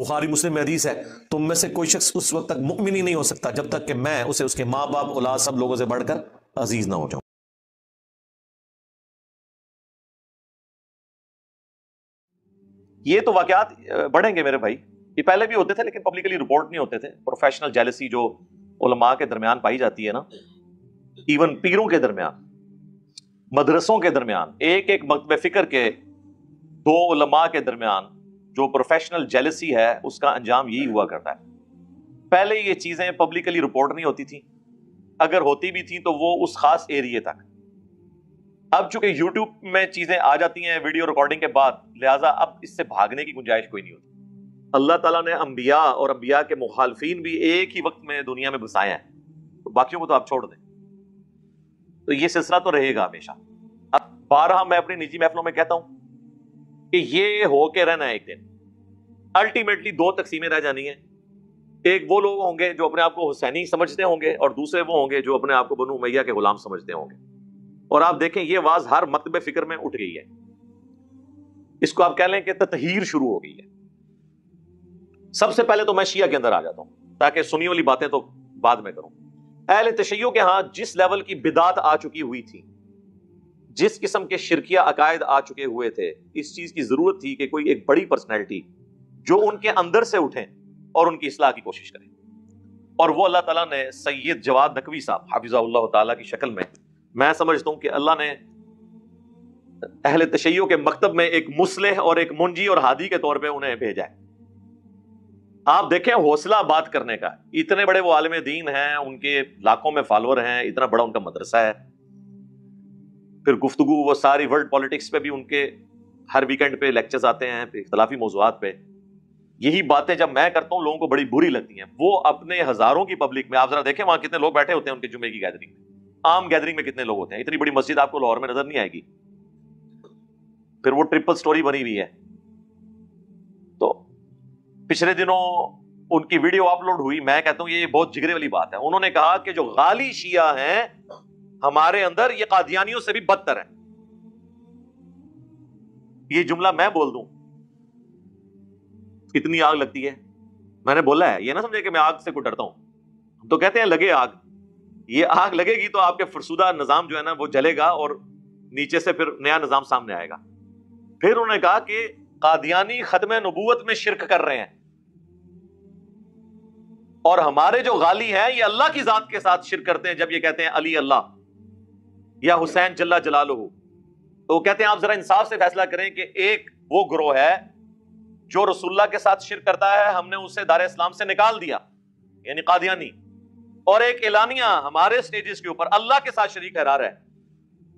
बुखारी मुस्लिम हदीस है तुम में से कोई शख्स उस वक्त तक मुकमिन ही नहीं हो सकता जब तक कि मैं उसे उसके माँ बाप औलाद सब लोगों से बढ़कर अजीज ना हो जाऊं ये तो वाकयात बढ़ेंगे मेरे भाई ये पहले भी होते थे लेकिन पब्लिकली रिपोर्ट नहीं होते थे प्रोफेशनल जेलसी जो उलमा के दरमियान पाई जाती है ना इवन पीरों के दरमियान मदरसों के दरमियान एक एक मकबे फिक्र के दो उलमा के दरमियान जो प्रोफेशनल जेलसी है उसका अंजाम यही हुआ करता है पहले ये चीज़ें पब्लिकली रिपोर्ट नहीं होती थी अगर होती भी थी तो वो उस खास एरिए तक अब चूंकि यूट्यूब में चीज़ें आ जाती हैं वीडियो रिकॉर्डिंग के बाद लिहाजा अब इससे भागने की गुंजाइश कोई नहीं होती अल्लाह तला ने अम्बिया और अम्बिया के मुखालफिन भी एक ही वक्त में दुनिया में बसाए हैं तो बाकियों को तो आप छोड़ दें तो ये सिलसिला तो रहेगा हमेशा अब बारह मैं अपनी निजी महफलों में कहता हूं कि ये होके रहना है एक दिन अल्टीमेटली दो तकसीमें रह जानी है एक वो लोग होंगे जो अपने आप को हुसैनी समझते होंगे और दूसरे वो होंगे जो अपने आप को बनू मैया के गुलाम समझते होंगे और आप देखें ये आवाज हर मकतब फिक्र में उठ गई है इसको आप कह लें कि ततहीर शुरू हो गई है सबसे पहले तो मैं शिया के अंदर आ जाता हूं ताकि सुनी वाली बातें तो बाद में करूं अहल तशैयों के यहां जिस लेवल की बिदात आ चुकी हुई थी जिस किस्म के शिरकिया अकायद आ चुके हुए थे इस चीज की जरूरत थी कि कोई एक बड़ी पर्सनैलिटी जो उनके अंदर से उठें और उनकी असलाह की कोशिश करें और वो अल्लाह ताला ने सैयद जवाद नकवी साहब हाफिज़ा ताला की शक्ल में मैं समझता हूँ कि अल्लाह ने अहल तशैयों के मकतब में एक मुसलह और एक मुंजी और हादी के तौर पे उन्हें भेजा है आप देखें हौसला बात करने का इतने बड़े वो आलम दीन हैं उनके लाखों में फॉलोअर हैं इतना बड़ा उनका मदरसा है फिर गुफ्तु वो सारी वर्ल्ड पॉलिटिक्स पे भी उनके हर वीकेंड पे लेक्चर्स आते हैं इख्तलाफी मौजूद पे यही बातें जब मैं करता हूं लोगों को बड़ी बुरी लगती हैं वो अपने हजारों की पब्लिक में आप जरा देखें वहां कितने लोग बैठे होते हैं उनके जुमे की गैदरिंग में आम गैदरिंग में कितने लोग होते हैं इतनी बड़ी मस्जिद आपको लाहौर में नजर नहीं आएगी फिर वो ट्रिपल स्टोरी बनी हुई है तो पिछले दिनों उनकी वीडियो अपलोड हुई मैं कहता हूं ये बहुत जिगरे वाली बात है उन्होंने कहा कि जो गाली शिया हैं हमारे अंदर ये कादियानियों से भी बदतर है ये जुमला मैं बोल दूं कितनी आग लगती है मैंने बोला है ये ना समझे कि मैं आग से को डरता हूं हम तो कहते हैं लगे आग ये आग लगेगी तो आपके फरसुदा निज़ाम जो है ना वो जलेगा और नीचे से फिर नया निज़ाम सामने आएगा फिर उन्होंने कहा कि कादियानी खत्म नबूत में शिरक कर रहे हैं और हमारे जो गाली हैं ये अल्लाह की जात के साथ शिर करते हैं जब ये कहते हैं अली अल्लाह या हुसैन जल्ला जलाल तो कहते हैं आप जरा इंसाफ से फैसला करें कि एक वो ग्रोह है जो रसुल्ला के साथ शिर करता है हमने उसे दार इस्लाम से निकाल दिया यानी कादियानी और एक एलानिया हमारे स्टेज के ऊपर अल्लाह के साथ शरीक हरा रहे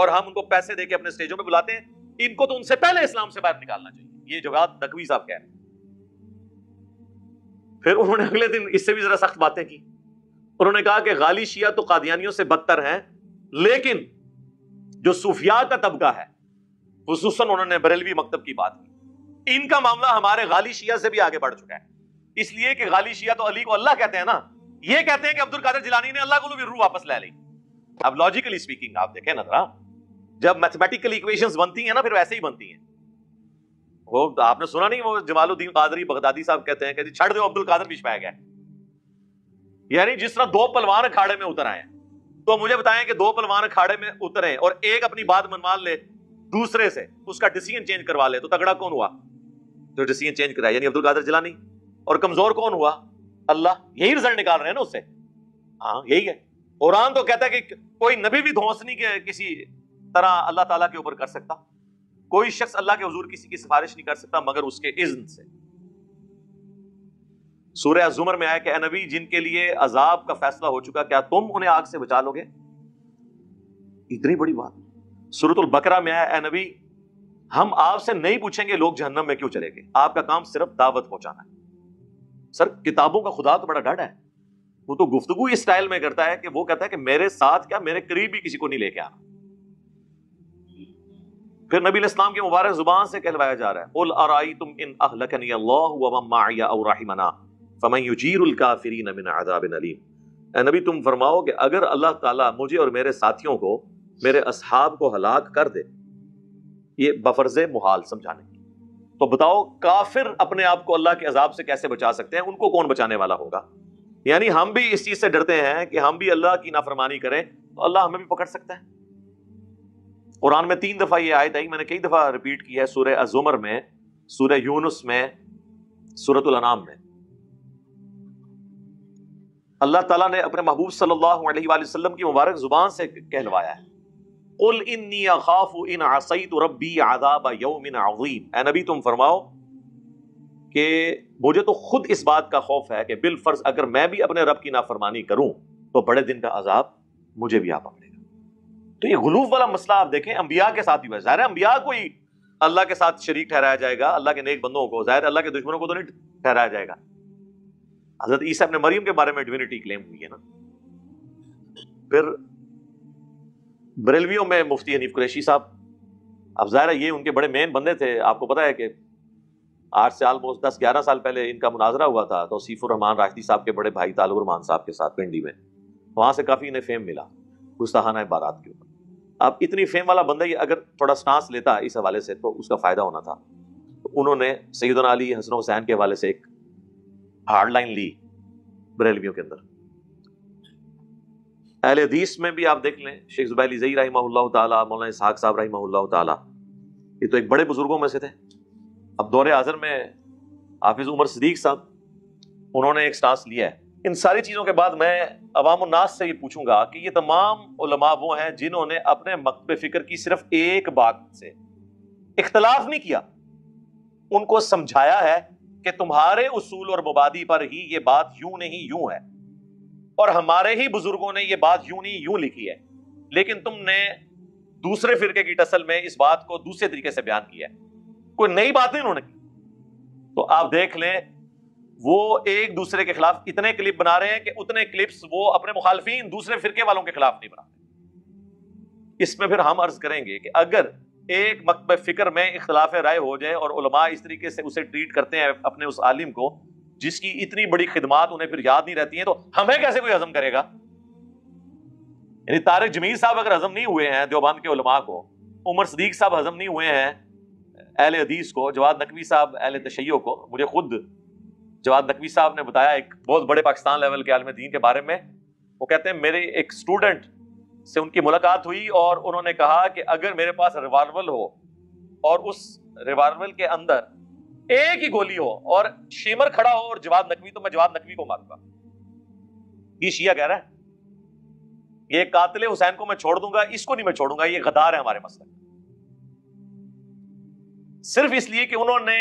और हम उनको पैसे देके अपने स्टेजों में बुलाते हैं इनको तो उनसे पहले इस्लाम से बाहर निकालना चाहिए ये जगात नकवी साहब कह रहे हैं फिर उन्होंने अगले दिन इससे भी जरा सख्त बातें की उन्होंने कहा कि गाली शिया तो कादियानियों से बदतर है लेकिन जो सूफिया का तबका है खूस उन्होंने बरेलवी मकतब की बात की इनका मामला हमारे गाली शिया से भी आगे बढ़ चुका है इसलिए कि गाली शिया तो अली को अल्लाह कहते हैं ना ये कहते हैं कि अब्दुल कादर जिलानी ने अल्लाह को भी रूह वापस ले ली अब लॉजिकली स्पीकिंग आप देखें ना जब मैथमेटिकल इक्वेशन बनती है ना फिर वैसे ही बनती है वो तो आपने सुना नहीं वो जमालुद्दीन कादरी बगदादी साहब कहते हैं कि छड़ दो अब्दुल कादर पिछपाया गया यानी जिस तरह दो पलवान अखाड़े में उतर आए तो मुझे बताएं कि दो पलवान अखाड़े में उतरे और एक अपनी बात मनवा ले दूसरे से उसका डिसीजन चेंज करवा ले तो तगड़ा कौन हुआ जो डिसीजन चेंज कराया यानी अब्दुल कादर जिलानी और कमजोर कौन हुआ अल्लाह यही रिजल्ट निकाल रहे हैं ना उससे हाँ यही है कुरान तो कहता है कि कोई नबी भी धौस नहीं के किसी तरह अल्लाह ताला के ऊपर कर सकता कोई शख्स अल्लाह के हजूर किसी की सिफारिश नहीं कर सकता मगर उसके इज्न से सूर्य जुमर में आया कि नबी जिनके लिए अजाब का फैसला हो चुका क्या तुम उन्हें आग से बचा लोगे इतनी बड़ी बात सूरतुल बकरा में आया नबी हम आपसे नहीं पूछेंगे लोग जहन्नम में क्यों चले गए आपका काम सिर्फ दावत पहुंचाना है सर किताबों का खुदा तो बड़ा डर है वो तो गुफ्तगु इस स्टाइल में करता है कि वो कहता है कि मेरे साथ क्या मेरे करीब भी किसी को नहीं लेके आना फिर नबी इस्लाम की मुबारक जुबान से कहलवाया जा रहा है तुम इन अहलकनी नबी तुम फरमाओ कि अगर अल्लाह ताला मुझे और मेरे साथियों को मेरे असहाब को हलाक कर दे ये बफर्ज मुहाल समझाने की तो बताओ काफिर अपने आप को अल्लाह के अजाब से कैसे बचा सकते हैं उनको कौन बचाने वाला होगा यानी हम भी इस चीज से डरते हैं कि हम भी अल्लाह की नाफरमानी करें तो अल्लाह हमें भी पकड़ सकता है कुरान में तीन दफ़ा ये आयत आई मैंने कई दफ़ा रिपीट की है सूर्य अजुमर में सूर्य यूनुस में सूरत में अल्लाह तला ने अपने महबूब सल्लल्लाहु अलैहि वसल्लम की मुबारक जुबान से कहलवाया है नबी तुम फरमाओ कि मुझे तो खुद इस बात का खौफ है कि बिल फर्ज अगर मैं भी अपने रब की नाफरमानी करूं तो बड़े दिन का अजाब मुझे भी आ पकड़ेगा तो ये गलूफ वाला मसला आप देखें अंबिया के साथ ही ज़ाहिर है अंबिया को ही अल्लाह के साथ शरीक ठहराया जाएगा अल्लाह के नेक बंदों को ज़ाहिर अल्लाह के दुश्मनों को तो नहीं ठहराया जाएगा हजरत ईसा अपने मरीम के बारे में डिविनिटी क्लेम हुई है ना फिर बरेलवियों में मुफ्ती हनीफ कुरैशी साहब अब ज़ाहिर ये उनके बड़े मेन बंदे थे आपको पता है कि आठ से आलमोस्ट दस ग्यारह साल पहले इनका मुनाजरा हुआ था तो सीफुररहमान राशदी साहब के बड़े भाई तालुररहमान साहब के साथ पिंडी में वहाँ से काफ़ी इन्हें फेम मिला गुस्ताहाना बारात के ऊपर अब इतनी फेम वाला बंदा ये अगर थोड़ा सांस लेता इस हवाले से तो उसका फ़ायदा होना था तो उन्होंने सईदन अली हसन हुसैन के हवाले से एक हार्ड लाइन ली बरेलवियों के अंदर अहल हदीस में भी आप देख लें शेख जुबैली जई रही मौलाना इसहाक साहब रही ये तो एक बड़े बुजुर्गों में से थे अब दौरे हाजिर में हाफिज उमर सदीक साहब उन्होंने एक सांस लिया है इन सारी चीज़ों के बाद मैं अवामनास से ये पूछूंगा कि ये तमाम उलमा वो हैं जिन्होंने अपने मकब फिक्र की सिर्फ एक बात से इख्तलाफ नहीं किया उनको समझाया है कि तुम्हारे उसूल और मुबादी पर ही ये बात यूं नहीं यूं है और हमारे ही बुजुर्गों ने यह बात यूं नहीं यूं लिखी है लेकिन तुमने दूसरे फिरके की टसल में इस बात को दूसरे तरीके से बयान किया है कोई नई बात नहीं उन्होंने की तो आप देख लें वो एक दूसरे के खिलाफ इतने क्लिप बना रहे हैं कि उतने क्लिप्स वो अपने मुखालफी दूसरे फिरके वालों के खिलाफ नहीं बनाते इसमें फिर हम अर्ज करेंगे कि अगर एक मकब फिक्र में इख्तलाफ राय हो जाए और उलमा इस तरीके से उसे ट्रीट करते हैं अपने उस आलिम को जिसकी इतनी बड़ी खिदमात उन्हें फिर याद नहीं रहती है तो हमें कैसे कोई हजम करेगा यानी तारिक जमीर साहब अगर हजम नहीं हुए हैं देवबंद के उलमा को उमर सदीक साहब हजम नहीं हुए हैं अहल अदीस को जवाद नकवी साहब अहल तशैयों को मुझे खुद जवाद नकवी साहब ने बताया एक बहुत बड़े पाकिस्तान लेवल के आलम दीन के बारे में वो कहते हैं मेरे एक स्टूडेंट से उनकी मुलाकात हुई और उन्होंने कहा कि अगर मेरे पास रिवाल्वल हो और उस रिवाल्वल के अंदर एक ही गोली हो और शेमर खड़ा हो और जवाब नकवी तो मैं जवाब नकवी को मारूंगा ये शिया कह रहा है ये कातले हुसैन को मैं छोड़ दूंगा इसको नहीं मैं छोड़ूंगा ये गदार है हमारे मसले सिर्फ इसलिए कि उन्होंने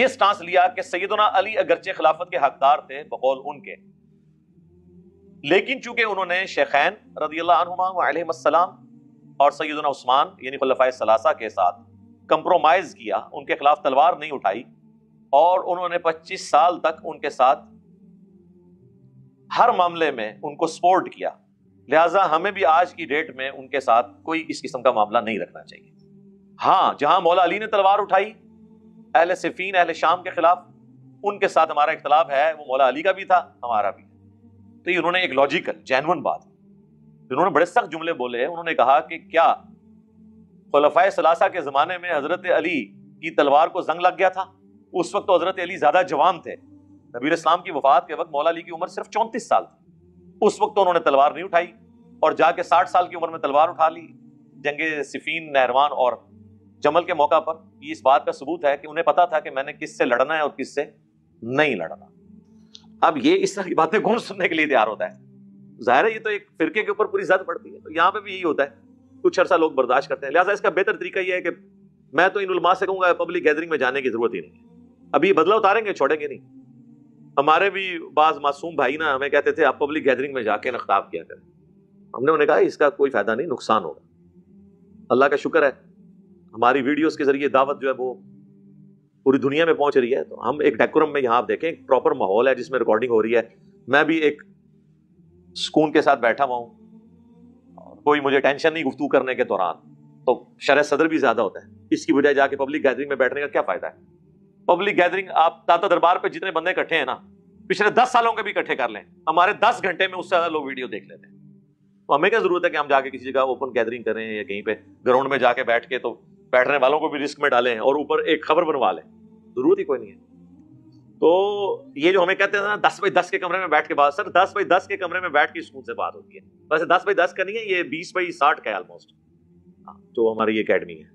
ये स्टांस लिया कि सैदना अली अगरचे खिलाफत के हकदार थे बकौल उनके लेकिन चूंकि उन्होंने शेखैन रदी और सैदना उस्मान यानी खलफा सलासा के साथ कंप्रोमाइज किया उनके खिलाफ तलवार नहीं उठाई और उन्होंने 25 साल तक उनके साथ हर मामले में उनको सपोर्ट किया लिहाजा हमें भी आज की डेट में उनके साथ कोई इस किस्म का मामला नहीं रखना चाहिए हाँ जहां मौला अली ने तलवार उठाई अहल सिफीन अहल शाम के खिलाफ उनके साथ हमारा इख्तलाफ है वो मौला अली का भी था हमारा भी तो ये उन्होंने एक लॉजिकल जैनवन बात उन्होंने बड़े सख्त जुमले बोले उन्होंने कहा कि क्या खलफा सलासा के ज़माने में हज़रत अली की तलवार को जंग लग गया था उस वक्त तो हजरत अली ज्यादा जवान थे नबीर इस्लाम की वफात के वक्त मौला अली की उम्र सिर्फ चौंतीस साल थी उस वक्त तो उन्होंने तलवार नहीं उठाई और जाके साठ साल की उम्र में तलवार उठा ली जंग सिफीन नहरवान और जमल के मौका पर ये इस बात का सबूत है कि उन्हें पता था कि मैंने किससे लड़ना है और किससे नहीं लड़ना अब ये इस तरह की बातें कौन सुनने के लिए तैयार होता है जाहिर है ये तो एक फिरके के ऊपर पूरी जद पड़ती है तो यहाँ पे भी यही होता है कुछ अर्सा लोग बर्दाश्त करते हैं लिहाजा इसका बेहतर तरीका यह है कि मैं तो इन उलमा से कहूँगा पब्लिक गैदरिंग में जाने की जरूरत ही नहीं है अभी ये बदला उतारेंगे छोड़ेंगे नहीं हमारे भी बाज मासूम भाई ना हमें कहते थे आप पब्लिक गैदरिंग में जाके नखताब किया करें हमने उन्हें कहा इसका कोई फायदा नहीं नुकसान होगा अल्लाह का शुक्र है हमारी वीडियोस के जरिए दावत जो है वो पूरी दुनिया में पहुंच रही है तो हम एक डेकोरम में यहाँ आप देखें एक प्रॉपर माहौल है जिसमें रिकॉर्डिंग हो रही है मैं भी एक सुकून के साथ बैठा हुआ हूँ कोई मुझे टेंशन नहीं गुफ्तू करने के दौरान तो शरह सदर भी ज़्यादा होता है इसकी बजाय जाके पब्लिक गैदरिंग में बैठने का क्या फ़ायदा है पब्लिक गैदरिंग आप दादा दरबार पे जितने बंदे इकट्ठे हैं ना पिछले दस सालों के भी इकट्ठे कर लें हमारे दस घंटे में उससे ज़्यादा लोग वीडियो देख लेते हैं तो हमें क्या ज़रूरत है कि हम जाके किसी जगह ओपन गैदरिंग करें या कहीं पे ग्राउंड में जाके बैठ के तो बैठने वालों को भी रिस्क में डालें और ऊपर एक खबर बनवा लें ज़रूरत ही कोई नहीं है तो ये जो हमें कहते हैं ना दस बाई दस के कमरे में बैठ के बात सर दस बाई दस के कमरे में बैठ के स्कूल से बात होती है वैसे दस बाई दस का नहीं है ये बीस बाई साठ का है ऑलमोस्ट हाँ, जो हमारी अकेडमी है